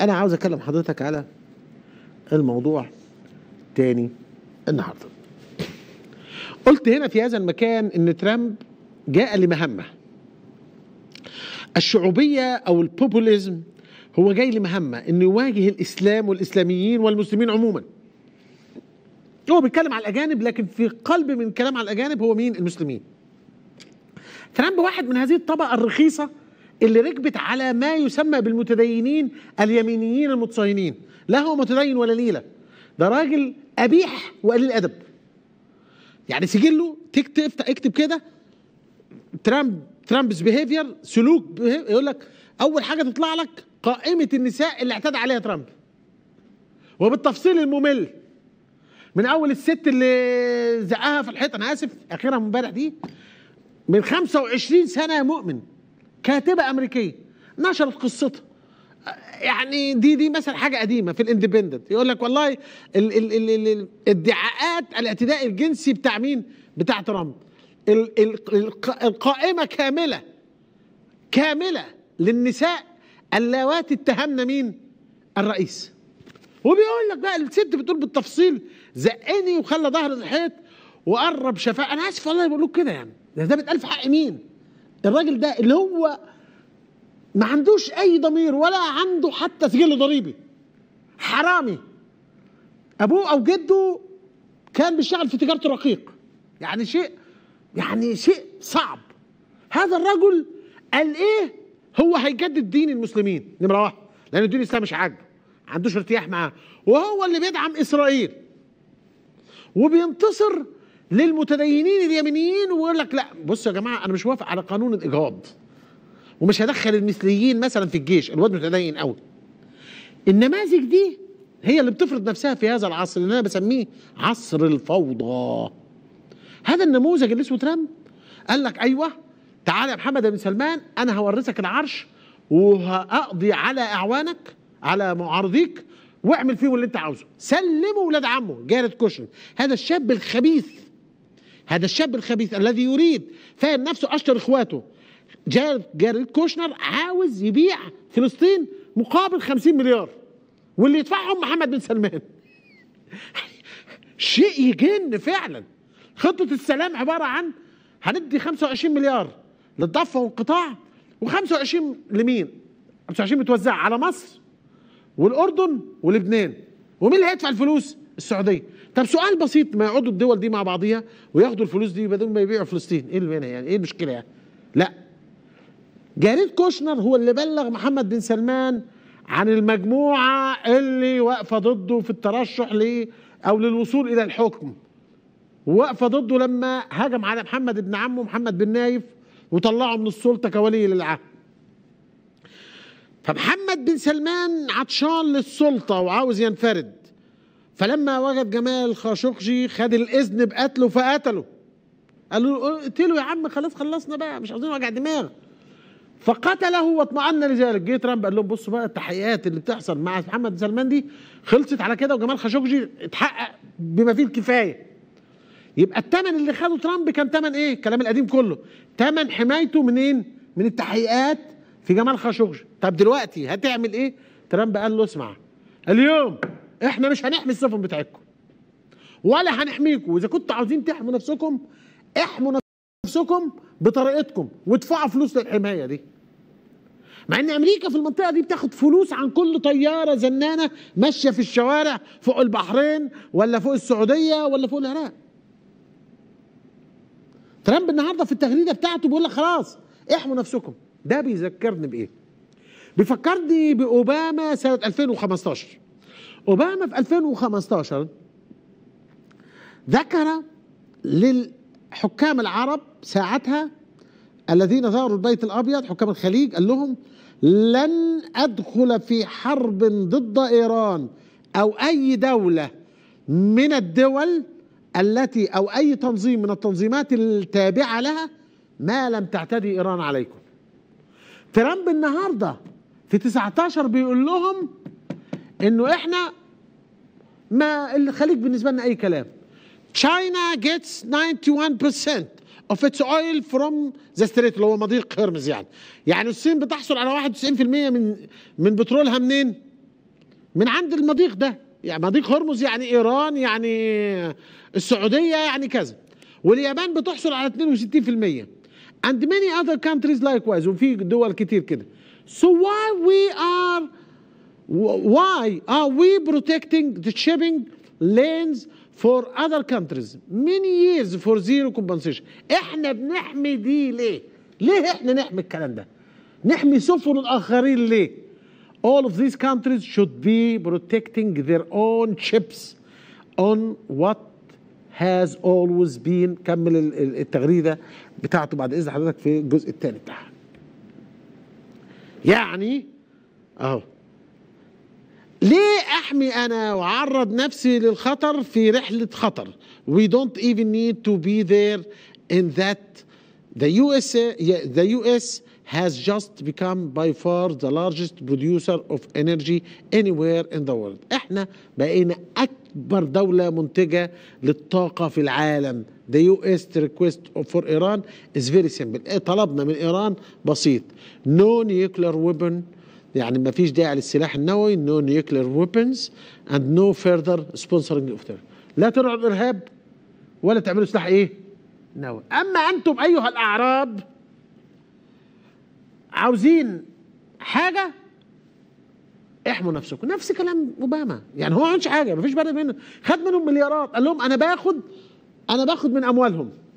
انا عاوز اكلم حضرتك على الموضوع تاني النهارده قلت هنا في هذا المكان ان ترامب جاء لمهمه الشعوبيه او البوبوليزم هو جاي لمهمه انه يواجه الاسلام والاسلاميين والمسلمين عموما هو بيتكلم على الاجانب لكن في قلب من الكلام على الاجانب هو مين المسلمين ترامب واحد من هذه الطبقه الرخيصه اللي ركبت على ما يسمى بالمتدينين اليمينيين المتصهينين لا هو متدين ولا ليلة ده راجل قبيح وقليل أدب يعني سجله تكتب اكتب كده ترامب ترامب's بيهيفير سلوك يقول لك اول حاجه تطلع لك قائمه النساء اللي اعتدى عليها ترامب وبالتفصيل الممل من اول الست اللي زقها في الحيط انا اسف اخرها امبارح دي من 25 سنه يا مؤمن كاتبه امريكيه نشرت قصتها يعني دي دي مثلا حاجه قديمه في الاندبندنت يقول لك والله ال ال ال ال ادعاءات الاعتداء الجنسي بتاع مين؟ بتاع ترامب ال ال القائمه كامله كامله للنساء اللواتي اتهمنا مين؟ الرئيس وبيقول لك بقى الست بتقول بالتفصيل زقني وخلى ظهر الحيط وقرب شفاء انا اسف والله بقول لك كده يعني ده, ده بيتقال في حق مين؟ الراجل ده اللي هو ما عندوش اي ضمير ولا عنده حتى سجل ضريبي حرامي ابوه او جده كان بيشتغل في تجاره الرقيق يعني شيء يعني شيء صعب هذا الرجل قال ايه هو هيجدد دين المسلمين نمره واحد لان الدين الاسلامي مش عاجبه ما عندوش ارتياح معاه وهو اللي بيدعم اسرائيل وبينتصر للمتدينين اليمينيين ويقول لك لا بصوا يا جماعه انا مش موافق على قانون الاجهاض ومش هدخل المثليين مثلا في الجيش الواد متدين قوي النماذج دي هي اللي بتفرض نفسها في هذا العصر اللي انا بسميه عصر الفوضى هذا النموذج اللي اسمه ترامب قال لك ايوه تعالى يا محمد بن سلمان انا هورثك العرش وهقضي على اعوانك على معارضيك واعمل فيهم اللي انت عاوزه سلموا ولاد عمه جارد كوشن هذا الشاب الخبيث هذا الشاب الخبيث الذي يريد فان نفسه اشطر اخواته جارد جارد كوشنر عاوز يبيع فلسطين مقابل 50 مليار واللي يدفعهم محمد بن سلمان شيء يجن فعلا خطة السلام عبارة عن هندي 25 مليار للضفة والقطاع و25 لمين 25 متوزعة على مصر والأردن ولبنان ومين اللي هيدفع الفلوس السعوديه طب سؤال بسيط ما يقعدوا الدول دي مع بعضيها وياخدوا الفلوس دي بدل ما يبيعوا فلسطين ايه المانع يعني ايه المشكله يعني لا جاريد كوشنر هو اللي بلغ محمد بن سلمان عن المجموعه اللي واقفه ضده في الترشح ل او للوصول الى الحكم واقفه ضده لما هجم على محمد ابن عمه محمد بن نايف وطلعه من السلطه كولي للعهد فمحمد بن سلمان عطشان للسلطه وعاوز ينفرد فلما وجد جمال خاشقجي خد الاذن بقتله فقتله قال له اقتله يا عم خلاص خلصنا بقى مش عاوزين وجع دماغ فقتله واطمأن لذلك جه ترامب قال لهم بصوا بقى التحقيقات اللي بتحصل مع محمد سلمان دي خلصت على كده وجمال خاشقجي اتحقق بما فيه الكفايه يبقى الثمن اللي خده ترامب كان ثمن ايه الكلام القديم كله ثمن حمايته منين من التحقيقات في جمال خاشقجي طب دلوقتي هتعمل ايه ترامب قال له اسمع اليوم احنا مش هنحمي السفن بتاعتكم ولا هنحميكم واذا كنتوا عاوزين تحموا نفسكم احموا نفسكم بطريقتكم وادفعوا فلوس للحمايه دي مع ان امريكا في المنطقه دي بتاخد فلوس عن كل طياره زنانه ماشيه في الشوارع فوق البحرين ولا فوق السعوديه ولا فوق العراق ترامب النهارده في التغريده بتاعته بيقول لك خلاص احموا نفسكم ده بيذكرني بايه بيفكرني باوباما سنه 2015 اوباما في 2015 ذكر للحكام العرب ساعتها الذين زاروا البيت الابيض حكام الخليج قال لهم لن ادخل في حرب ضد ايران او اي دوله من الدول التي او اي تنظيم من التنظيمات التابعه لها ما لم تعتدي ايران عليكم ترامب النهارده في 19 بيقول لهم انه احنا ما الخليج بالنسبه لنا اي كلام China gets 91% of its oil from the strait اللي هو مضيق هرمز يعني يعني الصين بتحصل على 91% من من بترولها منين من عند المضيق ده يعني مضيق هرمز يعني ايران يعني السعوديه يعني كذا واليابان بتحصل على 62% and many other countries likewise وفي دول كتير كده so why we are why are we protecting the shipping lanes for other countries many years for zero compensation احنا بنحمي دي ليه ليه احنا نحمي الكلام ده نحمي سفن الاخرين ليه all of these countries should be protecting their own ships on what has always been كمل التغريده بتاعته بعد اذن حضرتك في الجزء الثاني بتاعها يعني اهو ليه احمي انا واعرض نفسي للخطر في رحله خطر we don't even need to be there in that the US the US has just become by far the largest producer of energy anywhere in the world احنا بقينا اكبر دوله منتجه للطاقه في العالم the US request for Iran is very simple طلبنا من ايران بسيط no nuclear weapon يعني ما فيش داعي للسلاح النووي نو نيوكلير ويبنز اند نو فيرذر سبونسرنج اوف لا ترعوا الارهاب ولا تعملوا سلاح ايه نووي اما انتم ايها الاعراب عاوزين حاجه احموا نفسكم نفس كلام اوباما يعني هو ما عملش حاجه ما فيش بلد منه خد منهم مليارات قال لهم انا باخد انا باخد من اموالهم